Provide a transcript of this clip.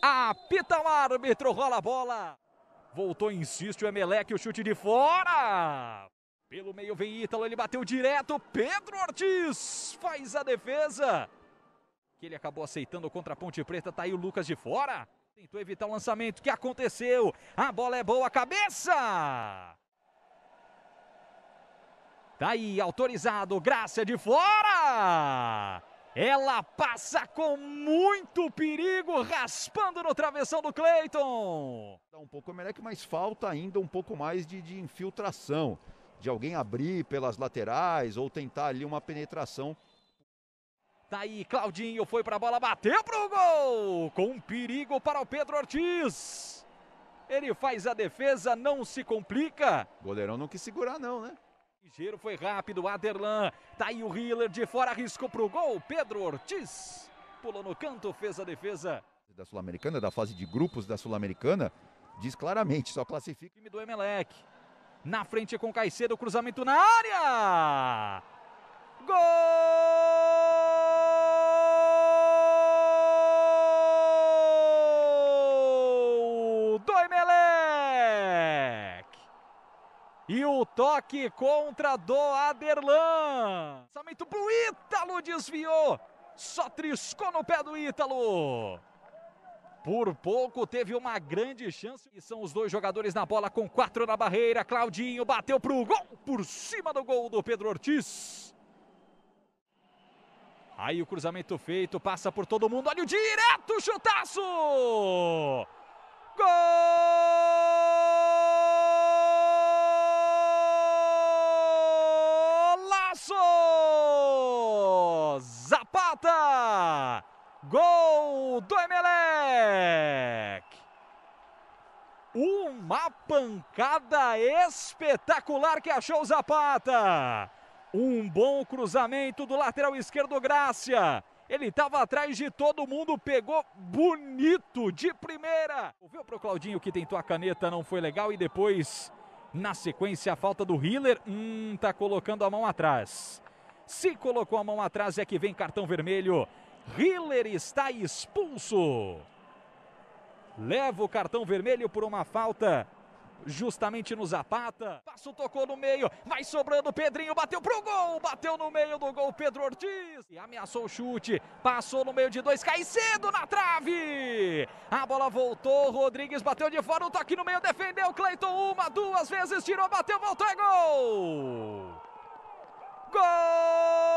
Apita o árbitro, rola a bola. Voltou, insiste o Emelec, o chute de fora. Pelo meio vem Ítalo, ele bateu direto. Pedro Ortiz faz a defesa. Que ele acabou aceitando contra a Ponte Preta. Tá aí o Lucas de fora. Tentou evitar o lançamento. que aconteceu? A bola é boa, cabeça! Tá aí, autorizado. Graça de fora! Ela passa com muito perigo, raspando no travessão do Cleiton. Um pouco o é Emelec, mas falta ainda um pouco mais de, de infiltração, de alguém abrir pelas laterais ou tentar ali uma penetração. Tá aí, Claudinho foi pra bola, bateu pro gol! Com perigo para o Pedro Ortiz. Ele faz a defesa, não se complica. goleirão não quis segurar não, né? Ligeiro foi rápido, Aderlan. Tá aí o Healer de fora, arriscou pro gol. Pedro Ortiz pulou no canto, fez a defesa. Da Sul-Americana, da fase de grupos da Sul-Americana, diz claramente, só classifica. Time do Emelec. Na frente com Caicedo, cruzamento na área! E o toque contra do Aderlan. Lançamento pro Ítalo, desviou. Só triscou no pé do Ítalo. Por pouco teve uma grande chance. E são os dois jogadores na bola com quatro na barreira. Claudinho bateu pro gol, por cima do gol do Pedro Ortiz. Aí o cruzamento feito, passa por todo mundo. Olha o direto, chutaço! Gol! Uma pancada espetacular que achou o Zapata. Um bom cruzamento do lateral esquerdo Grácia. Ele estava atrás de todo mundo, pegou bonito de primeira. Viu para o Claudinho que tentou a caneta, não foi legal. E depois, na sequência, a falta do Hiller. Hum, tá colocando a mão atrás. Se colocou a mão atrás é que vem cartão vermelho. Hiller está expulso leva o cartão vermelho por uma falta justamente no Zapata. Passo tocou no meio, vai sobrando Pedrinho, bateu pro gol, bateu no meio do gol Pedro Ortiz. E ameaçou o chute, passou no meio de dois, cai cedo na trave. A bola voltou, Rodrigues bateu de fora, um toque no meio, defendeu Cleiton uma, duas vezes, tirou, bateu, voltou, é gol! Gol!